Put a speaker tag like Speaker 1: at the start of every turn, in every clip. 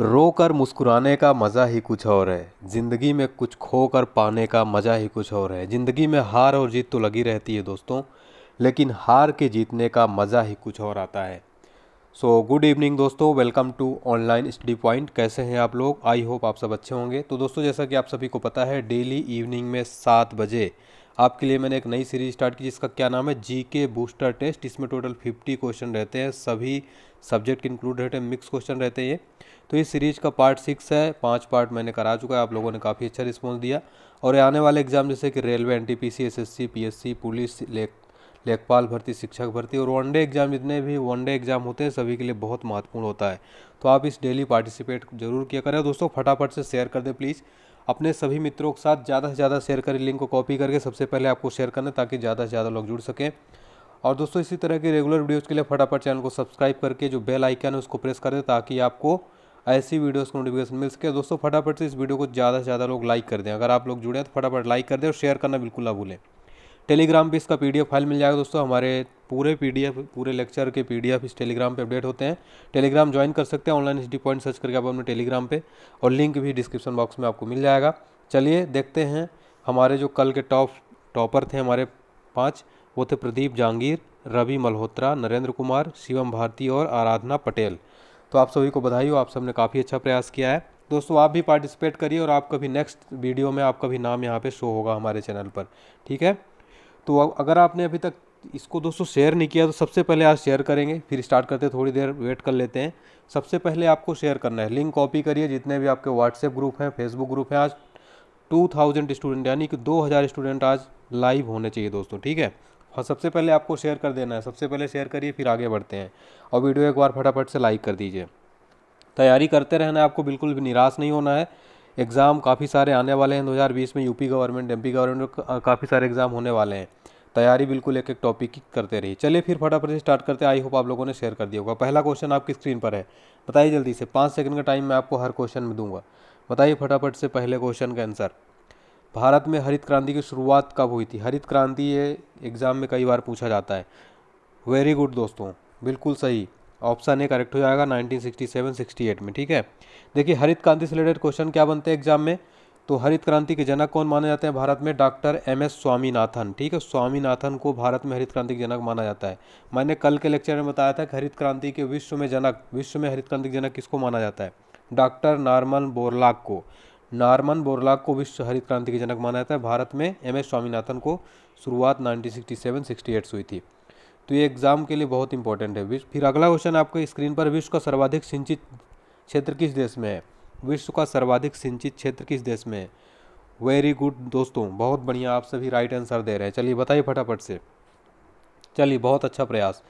Speaker 1: रो कर मुस्कुराने का मज़ा ही कुछ और है ज़िंदगी में कुछ खो कर पाने का मज़ा ही कुछ और है ज़िंदगी में हार और जीत तो लगी रहती है दोस्तों लेकिन हार के जीतने का मज़ा ही कुछ और आता है सो गुड इवनिंग दोस्तों welcome to online study point कैसे हैं आप लोग आई होप आप सब अच्छे होंगे तो दोस्तों जैसा कि आप सभी को पता है डेली इवनिंग में सात बजे आपके लिए मैंने एक नई सीरीज स्टार्ट की जिसका क्या नाम है जी के बूस्टर टेस्ट इसमें टोटल फिफ्टी क्वेश्चन रहते हैं सभी सब्जेक्ट इंक्लूड रहते हैं मिक्स क्वेश्चन रहते हैं ये तो इस सीरीज़ का पार्ट सिक्स है पांच पार्ट मैंने करा चुका है आप लोगों ने काफ़ी अच्छा रिस्पॉन्स दिया और आने वाले एग्जाम जैसे कि railway N T P C S S C P S C police लेख लेखपाल भर्ती शिक्षक भर्ती और वनडे एग्जाम जितने भी वनडे एग्जाम होते हैं सभी के लिए बहुत महत्वपूर्ण होता है तो आप इस डेली पार्टिसिपेट जरूर किया करें दोस्तों फटाफट से शेयर कर दें प्लीज़ अपने सभी मित्रों के साथ ज़्यादा से ज़्यादा शेयर करें लिंक को कॉपी करके सबसे पहले आपको शेयर करना ताकि ज़्यादा से ज़्यादा लोग जुड़ सकें और दोस्तों इसी तरह की रेगुलर वीडियोज़ के लिए फटाफट चैनल को सब्सक्राइब करके जो बेल आइकन है उसको प्रेस कर दें ताकि आपको ऐसी वीडियोस को नोटिफिकेशन मिल सके दोस्तों फटाफट से इस वीडियो को ज़्यादा से ज़्यादा लोग लाइक कर दें अगर आप लोग जुड़े हैं तो फटाफट लाइक कर दें और शेयर करना बिल्कुल ना भूलें टेलीग्राम पे इसका पीडीएफ फाइल मिल जाएगा दोस्तों हमारे पूरे पीडीएफ पूरे लेक्चर के पीडीएफ इस टेलीग्राम पे अपडेट होते हैं टेलीग्राम ज्वाइन कर सकते हैं ऑनलाइन एच पॉइंट सर्च करके आप अपने टेलीग्राम पर और लिंक भी डिस्क्रिप्शन बॉक्स में आपको मिल जाएगा चलिए देखते हैं हमारे जो कल के टॉप टॉपर थे हमारे पाँच वो थे प्रदीप जहांगीर रवि मल्होत्रा नरेंद्र कुमार शिवम भारती और आराधना पटेल तो आप सभी को बधाई हो आप सब ने काफ़ी अच्छा प्रयास किया है दोस्तों आप भी पार्टिसिपेट करिए और आपका भी नेक्स्ट वीडियो में आपका भी नाम यहाँ पे शो होगा हमारे चैनल पर ठीक है तो अगर आपने अभी तक इसको दोस्तों शेयर नहीं किया तो सबसे पहले आज शेयर करेंगे फिर स्टार्ट करते थोड़ी देर वेट कर लेते हैं सबसे पहले आपको शेयर करना है लिंक कॉपी करिए जितने भी आपके व्हाट्सएप ग्रुप हैं फेसबुक ग्रुप हैं आज टू स्टूडेंट यानी कि दो स्टूडेंट आज लाइव होने चाहिए दोस्तों ठीक है और सबसे पहले आपको शेयर कर देना है सबसे पहले शेयर करिए फिर आगे बढ़ते हैं और वीडियो एक बार फटाफट से लाइक कर दीजिए तैयारी करते रहना है आपको बिल्कुल भी निराश नहीं होना है एग्ज़ाम काफ़ी सारे आने वाले हैं 2020 में यूपी गवर्नमेंट एमपी गवर्नमेंट काफ़ी सारे एग्ज़ाम होने वाले हैं तैयारी बिल्कुल एक एक टॉपिक की करते रहिए चलिए फिर फटाफट से स्टार्ट करते आई होप आप लोगों ने शेयर कर दिया होगा पहला क्वेश्चन आपकी स्क्रीन पर है बताइए जल्दी से पाँच सेकंड का टाइम मैं आपको हर क्वेश्चन में दूंगा बताइए फटाफट से पहले क्वेश्चन का आंसर भारत में हरित क्रांति की शुरुआत कब हुई थी हरित क्रांति ये एग्ज़ाम में कई बार पूछा जाता है वेरी गुड दोस्तों बिल्कुल सही ऑप्शन ए करेक्ट हो जाएगा 1967 68 में ठीक है देखिए हरित क्रांति से रिलेटेड क्वेश्चन क्या बनते हैं एग्जाम में तो हरित क्रांति के जनक कौन माने जाते हैं भारत में डॉक्टर एम एस स्वामीनाथन ठीक है स्वामीनाथन को भारत में हरित क्रांति के जनक माना जाता है मैंने कल के लेक्चर में बताया था कि हरित क्रांति के विश्व में जनक विश्व में हरित क्रांति के जनक किसको माना जाता है डॉक्टर नार्मन बोरलाक को नारमन बोरलाग को विश्व हरित क्रांति के जनक माना जाता है भारत में एम एस स्वामीनाथन को शुरुआत 1967-68 से हुई थी तो ये एग्ज़ाम के लिए बहुत इंपॉर्टेंट है फिर अगला क्वेश्चन आपके स्क्रीन पर विश्व का सर्वाधिक सिंचित क्षेत्र किस देश में है विश्व का सर्वाधिक सिंचित क्षेत्र किस देश में है वेरी गुड दोस्तों बहुत बढ़िया आप सभी राइट आंसर दे रहे हैं चलिए बताइए फटाफट से चलिए बहुत अच्छा प्रयास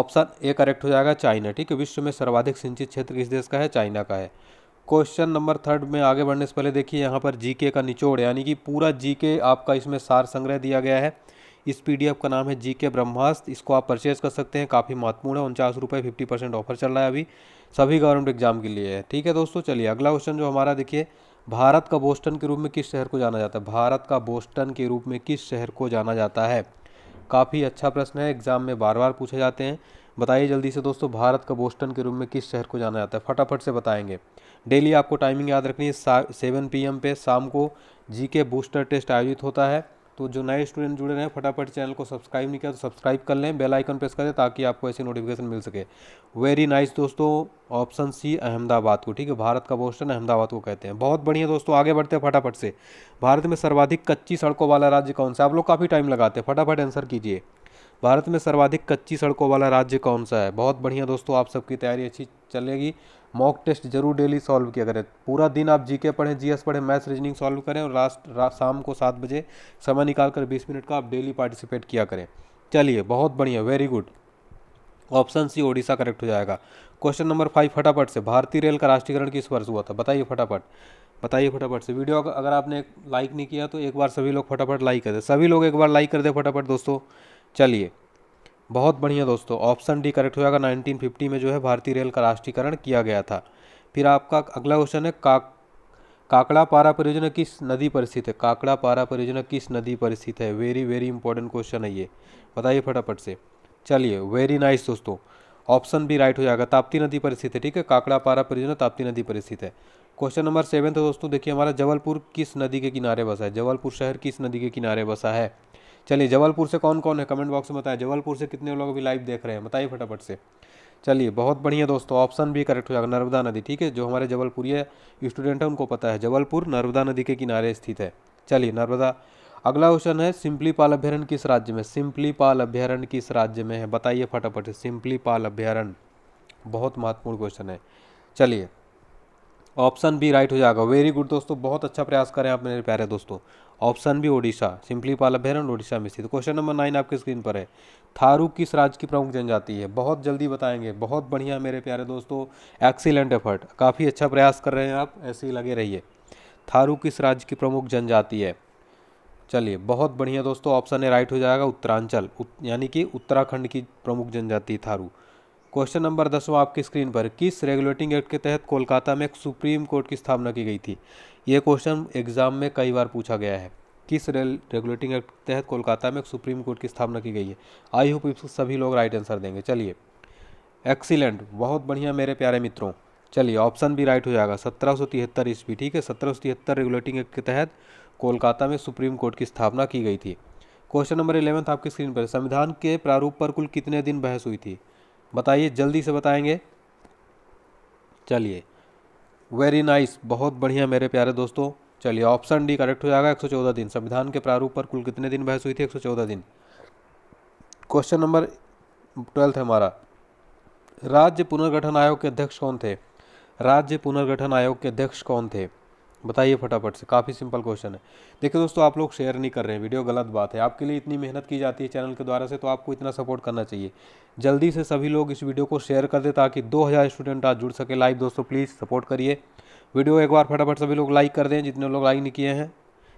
Speaker 1: ऑप्शन ए करेक्ट हो जाएगा चाइना ठीक है विश्व में सर्वाधिक सिंचित क्षेत्र किस देश का है चाइना का है क्वेश्चन नंबर थर्ड में आगे बढ़ने से पहले देखिए यहाँ पर जीके का निचोड़ यानी कि पूरा जीके आपका इसमें सार संग्रह दिया गया है इस पीडीएफ का नाम है जीके ब्रह्मास्त्र इसको आप परचेज कर सकते हैं काफ़ी महत्वपूर्ण है उनचास रुपये फिफ्टी परसेंट ऑफर चल रहा है अभी सभी गवर्नमेंट एग्जाम के लिए है ठीक है दोस्तों चलिए अगला क्वेश्चन जो हमारा देखिए भारत का बोस्टन के रूप में किस शहर को जाना जाता है भारत का बोस्टन के रूप में किस शहर को जाना जाता है काफ़ी अच्छा प्रश्न है एग्जाम में बार बार पूछे जाते हैं बताइए जल्दी से दोस्तों भारत का बोस्टन के रूप में किस शहर को जाना जाता है फटाफट से बताएंगे डेली आपको टाइमिंग याद रखनी है सेवन पी पे शाम को जी के बूस्टर टेस्ट आयोजित होता है तो जो नए स्टूडेंट जुड़े रहे हैं फटाफट चैनल को सब्सक्राइब नहीं किया तो सब्सक्राइब कर लें बेल आइकन प्रेस करें ताकि आपको ऐसी नोटिफिकेशन मिल सके वेरी नाइस दोस्तों ऑप्शन सी अहमदाबाद को ठीक है भारत का बोस्टन अहमदाबाद को कहते हैं बहुत बढ़िया दोस्तों आगे बढ़ते हैं फटाफट से भारत में सर्वाधिक कच्ची सड़कों वाला राज्य कौन सा आप लोग काफ़ी टाइम लगाते हैं फटाफट आंसर कीजिए भारत में सर्वाधिक कच्ची सड़कों वाला राज्य कौन सा है बहुत बढ़िया दोस्तों आप सबकी तैयारी अच्छी चलेगी मॉक टेस्ट जरूर डेली सॉल्व किया करें पूरा दिन आप जीके पढ़ें जीएस पढ़ें मैथ्स रीजनिंग सॉल्व करें और लास्ट शाम को सात बजे समय निकाल कर बीस मिनट का आप डेली पार्टिसिपेट किया करें चलिए बहुत बढ़िया very good option C Odisha correct हो जाएगा क्वेश्चन नंबर फाइव फटाफट से भारतीय रेल का राष्ट्रीयकरण किस वर्ष हुआ था बताइए फटाफट बताइए फटाफट से वीडियो अगर आपने लाइक नहीं किया तो एक बार सभी लोग फटाफट लाइक कर दे सभी लोग एक बार लाइक कर दे फटाफट दोस्तों चलिए बहुत बढ़िया दोस्तों ऑप्शन डी करेक्ट हो जाएगा फिफ्टी में जो है भारतीय रेल का राष्ट्रीयकरण किया गया था फिर आपका अगला क्वेश्चन है का काकड़ा पारा परियोजना किस नदी पर स्थित है काकड़ा पारा परियोजना किस नदी पर स्थित है वेरी वेरी इंपॉर्टेंट क्वेश्चन है ये बताइए फटाफट से चलिए वेरी नाइस दोस्तों ऑप्शन भी राइट हो जाएगा ताप्ती नदी पर स्थित है ठीक है काकड़ा पारा परियोजना ताप्ती नदी पर स्थित है क्वेश्चन नंबर सेवन था दोस्तों देखिए हमारा जबलपुर किस नदी के किनारे बसा है जबलपुर शहर किस नदी के किनारे बसा है चलिए जबलपुर से कौन कौन है कमेंट बॉक्स में बताएं जबलपुर से कितने लोग अभी लाइव देख रहे हैं बताइए फटाफट से चलिए बहुत बढ़िया दोस्तों ऑप्शन भी करेक्ट हो जाएगा नर्मदा नदी ठीक है जो हमारे जबलपुरिया स्टूडेंट हैं उनको पता है जबलपुर नर्मदा नदी के किनारे स्थित है चलिए नर्मदा अगला क्वेश्चन है सिंपली पाल अभ्यारण किस राज्य में सिंपली पाल अभ्यारण्य किस राज्य में है बताइए फटाफट से सिंपली पाल अभ्यारण्य बहुत महत्वपूर्ण क्वेश्चन है चलिए ऑप्शन बी राइट हो जाएगा वेरी गुड दोस्तों बहुत अच्छा प्रयास करें आप मेरे प्यारे दोस्तों ऑप्शन भी ओडिशा सिंपली पाल अभ्यारण ओडिशा में स्थित क्वेश्चन नंबर नाइन आपके स्क्रीन पर है थारू किस राज्य की प्रमुख जनजाति है बहुत जल्दी बताएंगे बहुत बढ़िया मेरे प्यारे दोस्तों एक्सीलेंट एफर्ट काफ़ी अच्छा प्रयास कर रहे हैं आप ऐसे ही लगे रहिए थारू किस राज्य की प्रमुख जनजाति है चलिए बहुत बढ़िया दोस्तों ऑप्शन ए राइट हो जाएगा उत्तरांचल उत, यानी कि उत्तराखंड की प्रमुख जनजाति थारू क्वेश्चन नंबर दसवा आपकी स्क्रीन पर किस रेगुलेटिंग एक्ट के तहत कोलकाता में एक सुप्रीम कोर्ट की स्थापना की गई थी ये क्वेश्चन एग्जाम में कई बार पूछा गया है किस रेल रेगुलेटिंग एक्ट के तहत कोलकाता में सुप्रीम कोर्ट की स्थापना की गई है आई होप इसको सभी लोग राइट आंसर देंगे चलिए एक्सीलेंट बहुत बढ़िया मेरे प्यारे मित्रों चलिए ऑप्शन भी राइट हो जाएगा सत्रह सौ तिहत्तर ईस्वी ठीक है सत्रह सौ तिहत्तर रेगुलेटिंग एक्ट के तहत कोलकाता में सुप्रीम कोर्ट की स्थापना की गई थी क्वेश्चन नंबर इलेवंथ आपकी स्क्रीन पर संविधान के प्रारूप पर कुल कितने दिन बहस हुई थी बताइए जल्दी से बताएंगे चलिए वेरी नाइस बहुत बढ़िया मेरे प्यारे दोस्तों चलिए ऑप्शन डी करेक्ट हो जाएगा 114 दिन संविधान के प्रारूप पर कुल कितने दिन बहस हुई थी 114 दिन क्वेश्चन नंबर ट्वेल्थ हमारा राज्य पुनर्गठन आयोग के अध्यक्ष कौन थे राज्य पुनर्गठन आयोग के अध्यक्ष कौन थे बताइए फटाफट से काफ़ी सिंपल क्वेश्चन है देखिए दोस्तों आप लोग शेयर नहीं कर रहे हैं वीडियो गलत बात है आपके लिए इतनी मेहनत की जाती है चैनल के द्वारा से तो आपको इतना सपोर्ट करना चाहिए जल्दी से सभी लोग इस वीडियो को शेयर कर दें ताकि 2000 स्टूडेंट आज जुड़ सके लाइव दोस्तों प्लीज़ सपोर्ट करिए वीडियो एक बार फटाफट सभी लोग लाइक कर दें जितने लोग लाइक नहीं किए हैं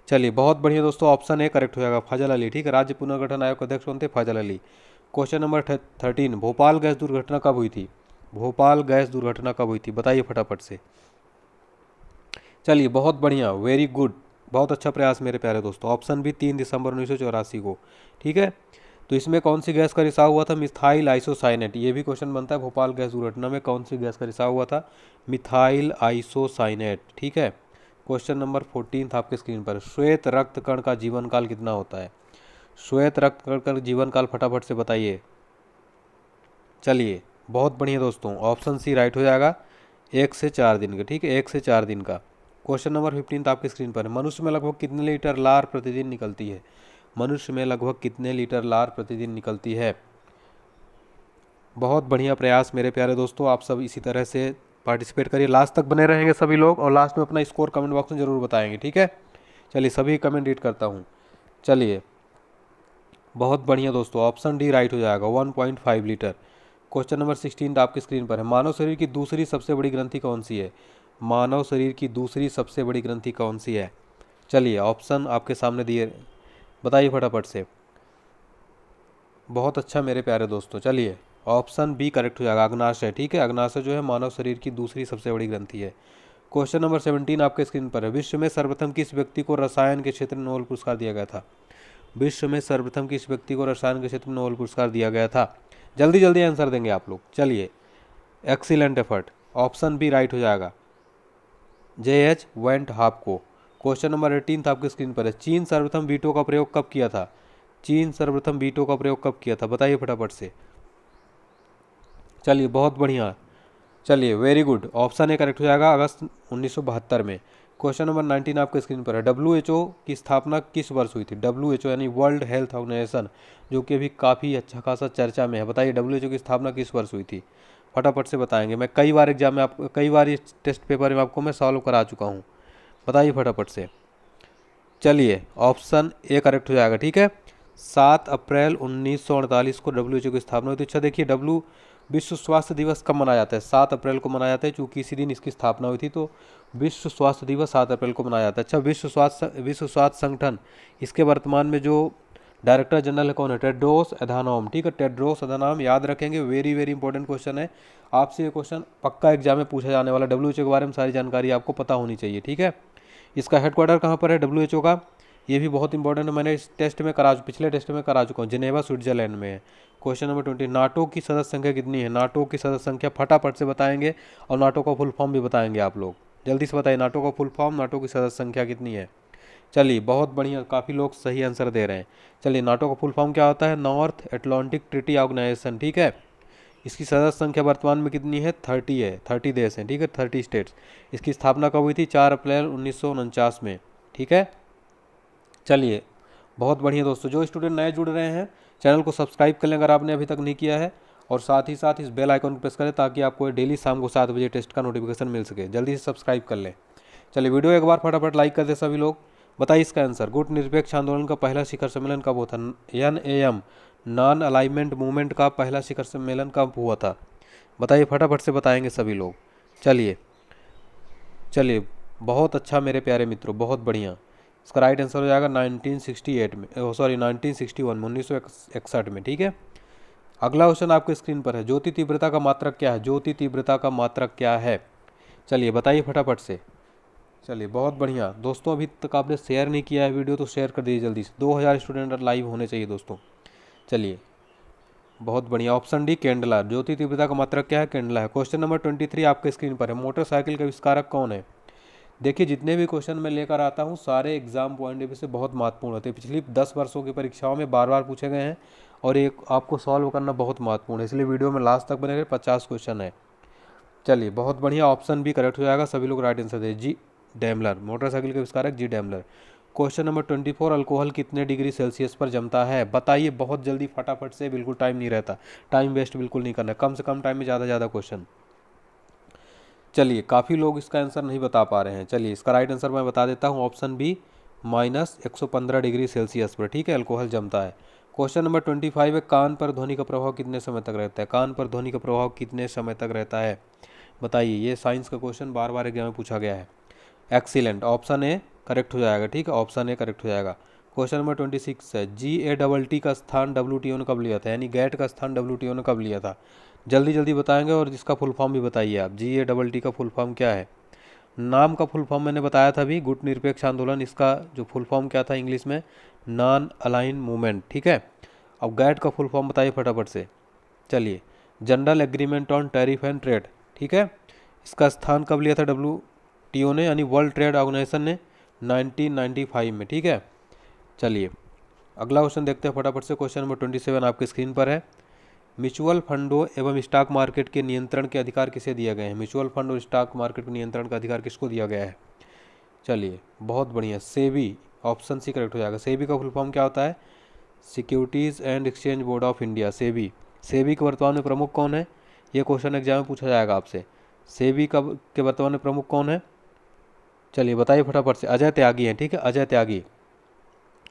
Speaker 1: चलिए बहुत बढ़िया दोस्तों ऑप्शन है करेक्ट हो जाएगा फजल अली ठीक है राज्य पुनर्गठन आयोग के अध्यक्ष बनते थे Fazal Ali question number thirteen Bhopal gas दुर्घटना कब हुई थी भोपाल गैस दुर्घटना कब हुई थी बताइए फटाफट से चलिए बहुत बढ़िया वेरी गुड बहुत अच्छा प्रयास मेरे प्यारे दोस्तों ऑप्शन भी तीन दिसंबर उन्नीस को ठीक है तो इसमें कौन सी गैस का रिसाव हुआ था मिथाइल आइसोसाइनेट ये भी क्वेश्चन बनता है भोपाल गैस दुर्घटना में कौन सी गैस का रिसाव हुआ था मिथाइल आइसोसाइनेट ठीक है क्वेश्चन नंबर फोर्टीन था आपके स्क्रीन पर श्वेत रक्त कण का जीवन काल कितना होता है श्वेत रक्त कण का जीवन काल फटाफट से बताइए चलिए बहुत बढ़िया दोस्तों ऑप्शन सी राइट हो जाएगा एक से चार दिन का ठीक है एक से चार दिन का क्वेश्चन नंबर फिफ्टीन तो आपकी स्क्रीन पर है मनुष्य में लगभग कितने लीटर लार प्रतिदिन निकलती है मनुष्य में लगभग कितने लीटर लार प्रतिदिन निकलती है बहुत बढ़िया प्रयास मेरे प्यारे दोस्तों आप सब इसी तरह से पार्टिसिपेट करिए लास्ट तक बने रहेंगे सभी लोग और लास्ट में अपना स्कोर कमेंट बॉक्स में ज़रूर बताएंगे ठीक है चलिए सभी कमेंट रीड करता हूँ चलिए बहुत बढ़िया दोस्तों ऑप्शन डी राइट हो जाएगा 1.5 लीटर क्वेश्चन नंबर 16 तो आपकी स्क्रीन पर है मानव शरीर की दूसरी सबसे बड़ी ग्रंथि कौन सी है मानव शरीर की दूसरी सबसे बड़ी ग्रंथि कौन सी है चलिए ऑप्शन आपके सामने दिए बताइए फटाफट से बहुत अच्छा मेरे प्यारे दोस्तों चलिए ऑप्शन बी करेक्ट हो जाएगा अग्नाशय ठीक है अग्नाशय जो है मानव शरीर की दूसरी सबसे बड़ी ग्रंथि है क्वेश्चन नंबर सेवनटीन आपके स्क्रीन पर है विश्व में सर्वप्रथम किस व्यक्ति को रसायन के क्षेत्र में नोबल पुरस्कार दिया गया था विश्व में सर्वप्रथम किस व्यक्ति को रसायन के क्षेत्र में नोबल पुरस्कार दिया गया था जल्दी जल्दी आंसर देंगे आप लोग चलिए excellent effort option B right हो जाएगा जे एच वेंट हाप को क्वेश्चन नंबर एटीन था आपकी स्क्रीन पर है चीन सर्वप्रथम वीटो का प्रयोग कब किया था चीन सर्वप्रथम वीटो का प्रयोग कब किया था बताइए फटाफट से चलिए बहुत बढ़िया चलिए very good option A correct हो जाएगा अगस्त उन्नीस में क्वेश्चन नंबर 19 आपके स्क्रीन पर है डब्ल्यू की स्थापना किस वर्ष हुई थी डब्ल्यू यानी वर्ल्ड हेल्थ ऑर्गेनाइजेशन जो कि अभी काफ़ी अच्छा खासा चर्चा में है बताइए डब्ल्यू की स्थापना किस वर्ष हुई थी फटाफट से बताएंगे मैं कई बार एग्जाम में आपको कई बार इस टेस्ट पेपर में आपको मैं सॉल्व करा चुका हूँ बताइए फटाफट से चलिए ऑप्शन ए करेक्ट हो जाएगा ठीक है सात अप्रैल उन्नीस को डब्ल्यू की स्थापना हुई थी अच्छा देखिए डब्ल्यू विश्व स्वास्थ्य दिवस कब मनाया जाता है सात अप्रैल को मनाया जाता है चूँकि इसी दिन इसकी स्थापना हुई थी तो विश्व स्वास्थ्य दिवस सात अप्रैल को मनाया जाता है अच्छा विश्व स्वास्थ्य विश्व स्वास्थ्य संगठन इसके वर्तमान में जो डायरेक्टर जनरल कौन है टेड्रोस एधानोम ठीक है टेड्रोस एधानोम याद रखेंगे वेरी वेरी इंपॉर्टेंट क्वेश्चन है आपसे ये क्वेश्चन पक्का एग्जाम में पूछा जाने वाला डब्ल्यू के बारे में सारी जानकारी आपको पता होनी चाहिए ठीक है इसका हेडक्वार्टर कहाँ पर है डब्ल्यू का ये भी बहुत इंपॉर्टेंट है मैंने इस टेस्ट में करा पिछले टेस्ट में करा चुका हूँ जिनेवा स्विट्जरलैंड में है क्वेश्चन नंबर ट्वेंटी नाटो की सदस्य संख्या कितनी है नाटो की सदस्य संख्या फटाफट से बताएंगे और नाटो का फुल फॉर्म भी बताएंगे आप लोग जल्दी से बताइए नाटो का फुल फॉर्म नाटो की सदस्य संख्या कितनी है चलिए बहुत बढ़िया काफ़ी लोग सही आंसर दे रहे हैं चलिए नाटो का फुल फॉर्म क्या होता है नॉर्थ एटलांटिक ट्रिटी ऑर्गेनाइजेशन ठीक है इसकी सदस्य संख्या वर्तमान में कितनी है थर्टी है थर्टी देश हैं ठीक है थर्टी स्टेट्स इसकी स्थापना कब हुई थी चार अप्रैल उन्नीस में ठीक है चलिए बहुत बढ़िया दोस्तों जो स्टूडेंट नए जुड़ रहे हैं चैनल को सब्सक्राइब कर लें अगर आपने अभी तक नहीं किया है और साथ ही साथ इस बेल आइकन को प्रेस करें ताकि आपको डेली शाम को सात बजे टेस्ट का नोटिफिकेशन मिल सके जल्दी से सब्सक्राइब कर लें चलिए वीडियो एक बार फटाफट लाइक कर दें सभी लोग बताइए इसका आंसर गुट निरपेक्ष आंदोलन का पहला शिखर सम्मेलन कब हुआ था N A M non alignment movement का पहला शिखर सम्मेलन कब हुआ था बताइए फटाफट से बताएंगे सभी लोग चलिए चलिए बहुत अच्छा मेरे प्यारे मित्रों बहुत बढ़िया इसका राइट आंसर हो जाएगा 1968 में सॉरी 1961 में उन्नीस में ठीक है अगला क्वेश्चन आपके स्क्रीन पर है ज्योति तीव्रता का मात्रक क्या है ज्योति तीव्रता का मात्रक क्या है चलिए बताइए फटाफट से चलिए बहुत बढ़िया दोस्तों अभी तक आपने शेयर नहीं किया है वीडियो तो शेयर कर दीजिए जल्दी से दो हज़ार स्टूडेंट लाइव होने चाहिए दोस्तों चलिए बहुत बढ़िया ऑप्शन डी कैंडला ज्योति तीव्रता का मात्रक क्या है कैंडला है क्वेश्चन नंबर ट्वेंटी थ्री आपके स्क्रीन पर है मोटरसाइकिल का विस्कारक कौन है देखिए जितने भी क्वेश्चन मैं लेकर आता हूँ सारे एग्जाम पॉइंट से बहुत महत्वपूर्ण होते हैं पिछली दस वर्षों की परीक्षाओं में बार बार पूछे गए हैं और एक आपको सॉल्व करना बहुत महत्वपूर्ण है इसलिए वीडियो में लास्ट तक बने रहे पचास क्वेश्चन है चलिए बहुत बढ़िया ऑप्शन भी करेक्ट हो जाएगा सभी लोग राइट आंसर दे जी डैमलर मोटरसाइकिल के आविष्कारक G Daimler question number twenty four alcohol कितने डिग्री सेल्सियस पर जमता है बताइए बहुत जल्दी फटाफट से बिल्कुल टाइम नहीं रहता टाइम वेस्ट बिल्कुल नहीं करना कम से कम टाइम में ज़्यादा ज़्यादा क्वेश्चन चलिए काफ़ी लोग इसका आंसर नहीं बता पा रहे हैं चलिए इसका राइट आंसर मैं बता देता हूँ ऑप्शन बी माइनस एक सौ पंद्रह डिग्री सेल्सियस पर ठीक है अल्कोहल जमता है क्वेश्चन नंबर ट्वेंटी फाइव है कान पर ध्वनि का प्रभाव कितने समय तक रहता है कान पर ध्वनि का प्रभाव कितने समय तक रहता है बताइए ये साइंस का क्वेश्चन बार बार एग्जाम में पूछा गया है एक्सीलेंट ऑप्शन ए करेक्ट हो जाएगा ठीक है ऑप्शन ए करेक्ट हो जाएगा क्वेश्चन नंबर ट्वेंटी सिक्स है जी ए डबल टी का स्थान डब्ल्यू टी ओ ने कब लिया था यानी गैट का स्थान डब्ल्यू टी ओ ने कब लिया था जल्दी जल्दी बताएंगे और जिसका फुल फॉर्म भी बताइए आप जी ए डबल टी का फुल फॉर्म क्या है नाम का फुल फॉर्म मैंने बताया था अभी गुट निरपेक्ष आंदोलन इसका जो फुल फॉर्म क्या था इंग्लिश में नॉन अलाइन मूवमेंट ठीक है अब गैट का फुल फॉर्म बताइए फटाफट से चलिए general agreement on tariff and trade ठीक है इसका स्थान कब लिया था डब्ल्यू टीओ ने यानी वर्ल्ड ट्रेड ऑर्गेनाइजेशन ने 1995 में ठीक है चलिए अगला क्वेश्चन देखते हैं फटाफट से क्वेश्चन नंबर 27 आपके स्क्रीन पर है म्यूचुअल फंडों एवं स्टॉक मार्केट के नियंत्रण के अधिकार किसे दिया गए हैं म्यूचुअल फंड और स्टॉक मार्केट के नियंत्रण का अधिकार किसको दिया गया है चलिए बहुत बढ़िया सेबी ऑप्शन सी करेक्ट हो जाएगा सेबी का फुल फॉर्म क्या होता है securities and exchange board of India SEBI SEBI के वर्तमान में प्रमुख कौन है ये क्वेश्चन एग्जाम में पूछा जाएगा आपसे सेबी का के वर्तमान में प्रमुख कौन है चलिए बताइए फटाफट से अजय त्यागी हैं ठीक है अजय त्यागी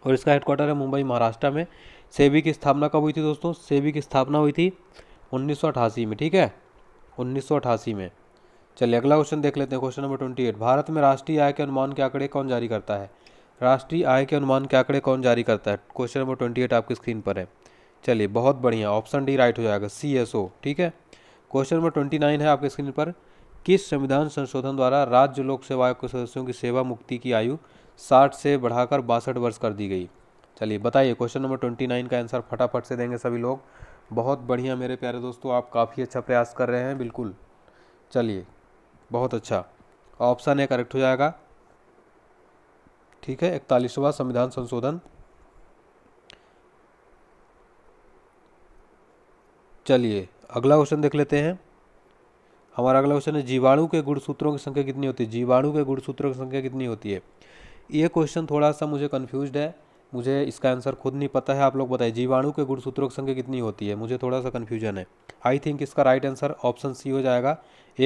Speaker 1: और इसका हेडक्वार्टर है मुंबई महाराष्ट्र में सेबी की स्थापना कब हुई थी दोस्तों सेबी की स्थापना हुई थी उन्नीस में ठीक है उन्नीस में चलिए अगला क्वेश्चन देख लेते हैं question number twenty eight Bharat में राष्ट्रीय आय के अनुमान के आंकड़े कौन जारी करता है राष्ट्रीय आय के अनुमान के आंकड़े कौन जारी करता है क्वेश्चन नंबर ट्वेंटी एट आपकी स्क्रीन पर है चलिए बहुत बढ़िया ऑप्शन डी राइट हो जाएगा सी एस ओ ठीक है क्वेश्चन नंबर ट्वेंटी नाइन है आपके स्क्रीन पर किस संविधान संशोधन द्वारा राज्य लोक सेवा आयोग के सदस्यों की सेवा मुक्ति की आयु 60 से बढ़ाकर बासठ वर्ष कर दी गई चलिए बताइए क्वेश्चन नंबर 29 का आंसर फटाफट से देंगे सभी लोग बहुत बढ़िया मेरे प्यारे दोस्तों आप काफ़ी अच्छा प्रयास कर रहे हैं बिल्कुल चलिए बहुत अच्छा ऑप्शन ए करेक्ट हो जाएगा ठीक है इकतालीसवा संविधान संशोधन चलिए अगला क्वेश्चन देख लेते हैं हमारा अगला क्वेश्चन है जीवाणु के गुणसूत्रों की संख्या कितनी होती है जीवाणु के गुणसूत्रों की संख्या कितनी होती है ये क्वेश्चन थोड़ा सा मुझे कन्फ्यूज है मुझे इसका आंसर खुद नहीं पता है आप लोग बताइए जीवाणु के गुणसूत्रों की संख्या कितनी होती है मुझे थोड़ा सा कन्फ्यूजन है आई थिंक इसका राइट आंसर ऑप्शन सी हो जाएगा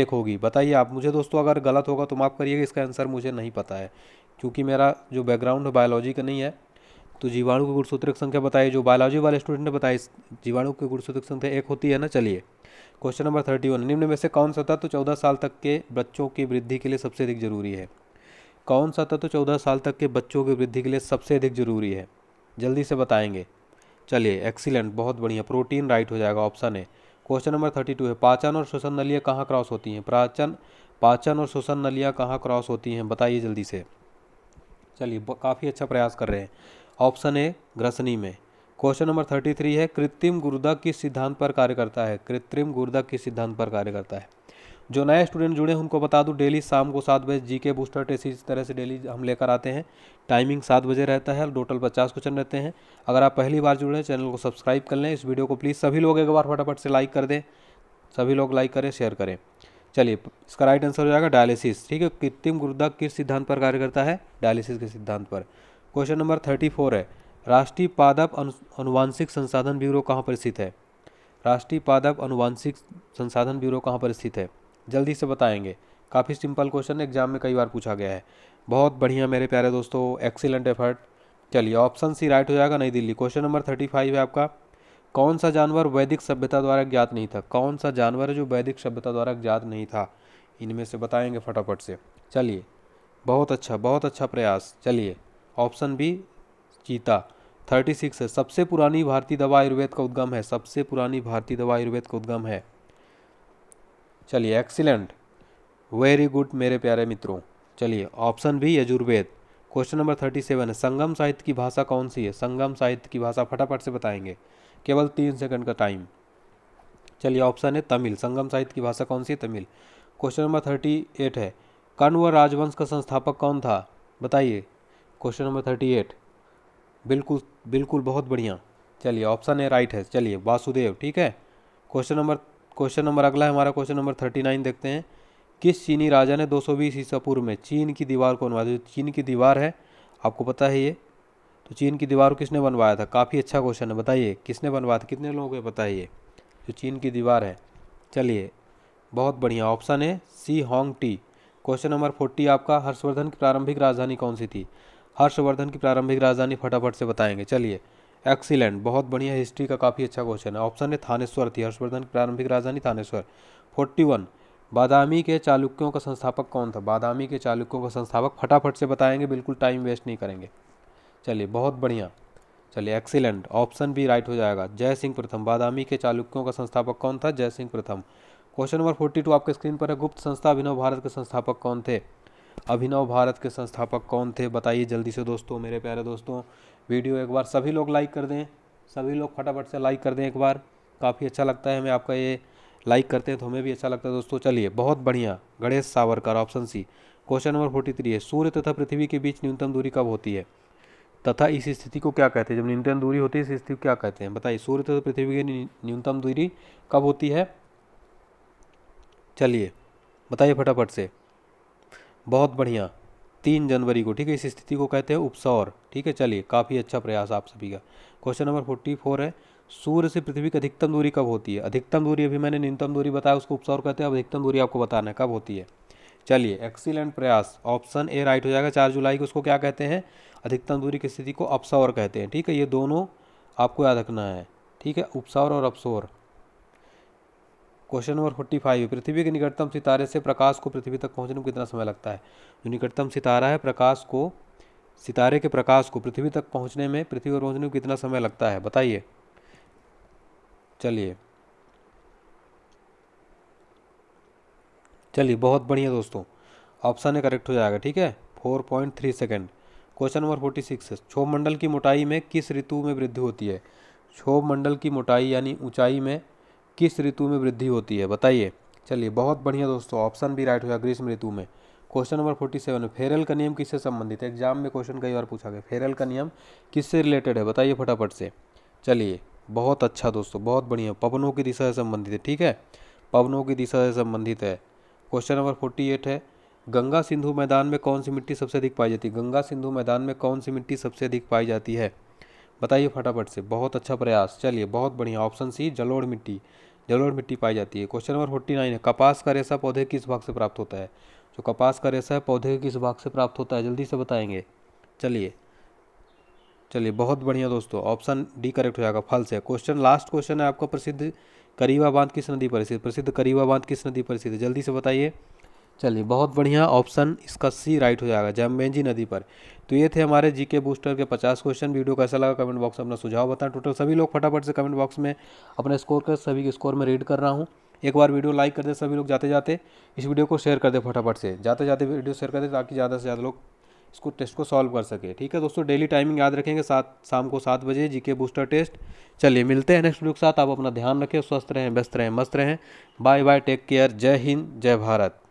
Speaker 1: एक होगी बताइए आप मुझे दोस्तों अगर गलत होगा तो माफ़ करिएगा इसका आंसर मुझे नहीं पता है क्योंकि मेरा जो बैकग्राउंड है बायोलॉजी का नहीं है तो जीवाणु की गुणसूत्रक संख्या बताइए जो बायोलॉजी वाले स्टूडेंट ने बताई जीवाणु की गुणसूत्रक संख्या एक होती है ना चलिए क्वेश्चन नंबर थर्टी वन निम्न में से कौन सा तत्व तो चौदह साल तक के बच्चों की वृद्धि के लिए सबसे अधिक जरूरी है कौन सा तत्व तो चौदह साल तक के बच्चों की वृद्धि के लिए सबसे अधिक जरूरी है जल्दी से बताएंगे चलिए एक्सीलेंट बहुत बढ़िया प्रोटीन राइट हो जाएगा ऑप्शन है क्वेश्चन नंबर थर्टी टू है पाचन और श्वसन नलियाँ कहाँ क्रॉस होती हैं प्राचन पाचन और श्वसन नलियाँ कहाँ क्रॉस होती हैं बताइए जल्दी से चलिए काफ़ी अच्छा प्रयास कर रहे हैं ऑप्शन ए ग्रसनी में क्वेश्चन नंबर थर्टी थ्री है कृत्रिम गुर्दा किस सिद्धांत पर कार्य करता है कृत्रिम गुर्दा किस सिद्धांत पर कार्य करता है जो नए स्टूडेंट जुड़े हैं उनको बता दूं डेली शाम को सात बजे जी के बूस्टर टेस्ट इस तरह से डेली हम लेकर आते हैं टाइमिंग सात बजे रहता है टोटल पचास क्वेश्चन रहते हैं अगर आप पहली बार जुड़े हैं चैनल को सब्सक्राइब कर लें इस वीडियो को प्लीज़ सभी लोग एक बार फटाफट से लाइक कर दें सभी लोग लाइक करें शेयर करें चलिए इसका राइट आंसर हो जाएगा डायलिसिस ठीक है कृत्रिम गुर्दा किस सिद्धांत पर कार्य करता है डायलिसिस के सिद्धांत पर क्वेश्चन नंबर थर्टी फोर है राष्ट्रीय पादप अनुवांशिक संसाधन ब्यूरो कहाँ पर स्थित है राष्ट्रीय पादप अनुवांशिक संसाधन ब्यूरो कहाँ पर स्थित है जल्दी से बताएंगे काफ़ी सिंपल क्वेश्चन एग्जाम में कई बार पूछा गया है बहुत बढ़िया मेरे प्यारे दोस्तों एक्सीलेंट एफर्ट चलिए ऑप्शन सी राइट हो जाएगा New Delhi question number thirty five है आपका कौन सा जानवर वैदिक सभ्यता द्वारा ज्ञात नहीं था कौन सा जानवर है जो वैदिक सभ्यता द्वारा ज्ञात नहीं था इनमें से बताएंगे फटाफट से चलिए बहुत अच्छा बहुत अच्छा प्रयास चलिए ऑप्शन बी चीता थर्टी सिक्स है सबसे पुरानी भारतीय दवा आयुर्वेद का उद्गम है सबसे पुरानी भारतीय दवा आयुर्वेद का उद्गम है चलिए एक्सीलेंट वेरी गुड मेरे प्यारे मित्रों चलिए option B Yajurveda question number thirty seven है संगम साहित्य की भाषा कौन सी है संगम साहित्य की भाषा फटाफट से बताएंगे केवल तीन सेकंड का टाइम चलिए ऑप्शन है तमिल संगम साहित्य की भाषा कौन सी है Tamil question number thirty eight है कर्ण व राजवंश का संस्थापक कौन था बताइए क्वेश्चन नंबर थर्टी एट बिल्कुल बिल्कुल बहुत बढ़िया चलिए ऑप्शन है राइट है चलिए वासुदेव ठीक है क्वेश्चन नंबर क्वेश्चन नंबर अगला है हमारा क्वेश्चन नंबर थर्टी नाइन देखते हैं किस चीनी राजा ने 220 सौ बीस पूर्व में चीन की दीवार को बनवाया जो चीन की दीवार है आपको पता है ये तो चीन की दीवार किसने बनवाया था काफ़ी अच्छा क्वेश्चन है बताइए किसने बनवाया था कितने लोगों को पता है ये जो चीन की दीवार है चलिए बहुत बढ़िया ऑप्शन है सी होंग टी क्वेश्चन नंबर फोर्टी आपका हर्षवर्धन की प्रारंभिक राजधानी कौन सी थी हर्षवर्धन की प्रारंभिक राजधानी फटाफट से बताएंगे चलिए एक्सीलेंट बहुत बढ़िया हिस्ट्री का काफ़ी अच्छा क्वेश्चन है ऑप्शन है थानेश्वर थी हर्षवर्धन की प्रारंभिक राजधानी थानेश्वर फोर्टी वन बादामी के चालुक्यों का संस्थापक कौन था बादामी के चालुक्यों का संस्थापक फटाफट से बताएंगे बिल्कुल टाइम वेस्ट नहीं करेंगे चलिए बहुत बढ़िया चलिए एक्सीलेंट ऑप्शन भी राइट हो जाएगा जय सिंह प्रथम बादामी के चालुक्यों का संस्थापक कौन था जय सिंह प्रथम क्वेश्चन नंबर फोर्टी टू आपके स्क्रीन पर है गुप्त संस्था अभिनव भारत के संस्थापक कौन थे अभिनव भारत के संस्थापक कौन थे बताइए जल्दी से दोस्तों मेरे प्यारे दोस्तों वीडियो एक बार सभी लोग लाइक कर दें सभी लोग फटाफट से लाइक कर दें एक बार काफ़ी अच्छा लगता है हमें आपका ये लाइक करते हैं तो हमें भी अच्छा लगता है दोस्तों चलिए बहुत बढ़िया Ganesh Savarkar option C question number forty three है सूर्य तथा पृथ्वी के बीच न्यूनतम दूरी कब होती है तथा इस स्थिति को क्या कहते हैं जब न्यूनतम दूरी होती है इस स्थिति को क्या कहते हैं बताइए सूर्य तथा पृथ्वी की न्यूनतम दूरी कब होती है चलिए बताइए फटाफट से बहुत बढ़िया तीन जनवरी को ठीक है इस स्थिति को कहते हैं उपसौर ठीक है चलिए काफ़ी अच्छा प्रयास आप सभी का क्वेश्चन नंबर फोर्टी फोर है सूर्य से पृथ्वी की अधिकतम दूरी कब होती है अधिकतम दूरी अभी मैंने न्यूनतम दूरी बताया उसको उपसौर कहते हैं अब अधिकतम दूरी आपको बताना है कब होती है चलिए एक्सीलेंट प्रयास ऑप्शन ए राइट हो जाएगा चार जुलाई को उसको क्या कहते हैं अधिकतम दूरी की स्थिति को अपसौर कहते हैं ठीक है ये दोनों आपको याद रखना है ठीक है उपसौर और अपसौर क्वेश्चन नंबर फोर्टी फाइव पृथ्वी के निकटतम सितारे से प्रकाश को पृथ्वी तक पहुंचने में कितना समय लगता है जो निकटतम सितारा है प्रकाश को सितारे के प्रकाश को पृथ्वी तक पहुंचने में पृथ्वी पर पहुंचने में कितना समय लगता है बताइए चलिए चलिए बहुत बढ़िया दोस्तों ऑप्शन है करेक्ट हो जाएगा ठीक है four point three second question number forty six क्षोभ मंडल की मोटाई में किस ऋतु में वृद्धि होती है क्षोभ मंडल की मोटाई यानी ऊंचाई में किस ऋतु में वृद्धि होती है बताइए चलिए बहुत बढ़िया दोस्तों ऑप्शन भी राइट हो गया ग्रीष्म ऋतु में question number forty seven Ferrel का नियम किससे संबंधित है एग्जाम में क्वेश्चन कई बार पूछा गया फेरल का नियम किससे रिलेटेड है बताइए फटाफट से चलिए बहुत अच्छा दोस्तों बहुत बढ़िया पवनों की दिशा से संबंधित है ठीक है पवनों की दिशा से संबंधित है क्वेश्चन नंबर फोर्टी एट है गंगा सिंधु मैदान में कौन सी मिट्टी सबसे अधिक पाई जाती है गंगा सिंधु मैदान में कौन सी मिट्टी सबसे अधिक पाई जाती है बताइए फटाफट से बहुत अच्छा प्रयास चलिए बहुत बढ़िया ऑप्शन सी जलोड़ मिट्टी जलोढ़ मिट्टी पाई जाती है क्वेश्चन नंबर फोर्टी नाइन है कपास का रेशा पौधे किस भाग से प्राप्त होता है जो कपास का रेशा है पौधे किस भाग से प्राप्त होता है जल्दी से बताएंगे चलिए चलिए बहुत बढ़िया दोस्तों ऑप्शन डी करेक्ट हो जाएगा फल से क्वेश्चन लास्ट क्वेश्चन है आपका प्रसिद्ध करीवा बांध किस नदी पर स्थित प्रसिद्ध करीवा बांध किस नदी पर स्थित है जल्दी से बताइए चलिए बहुत बढ़िया ऑप्शन इसका सी राइट हो जाएगा जम्बेंजी नदी पर तो ये थे हमारे जी के बूस्टर के 50 क्वेश्चन वीडियो कैसा लगा कमेंट बॉक्स में अपना सुझाव बताएं टोटल सभी लोग फटाफट से कमेंट बॉक्स में अपने स्कोर कर सभी के स्कोर में रीड कर रहा हूँ एक बार वीडियो लाइक कर दे सभी लोग जाते जाते इस वीडियो को शेयर कर दे फटाफट से जाते जाते वीडियो शेयर कर दे ताकि ज़्यादा से ज़्यादा लोग इसको टेस्ट को सॉल्व कर सके ठीक है दोस्तों डेली टाइमिंग याद रखेंगे सात शाम को सात बजे जीके बूस्टर टेस्ट चलिए मिलते हैं नेक्स्ट वीडियो के साथ आप अपना ध्यान रखें स्वस्थ रहें व्यस्त रहें मस्त रहें बाय बाय टेक केयर जय हिंद जय भारत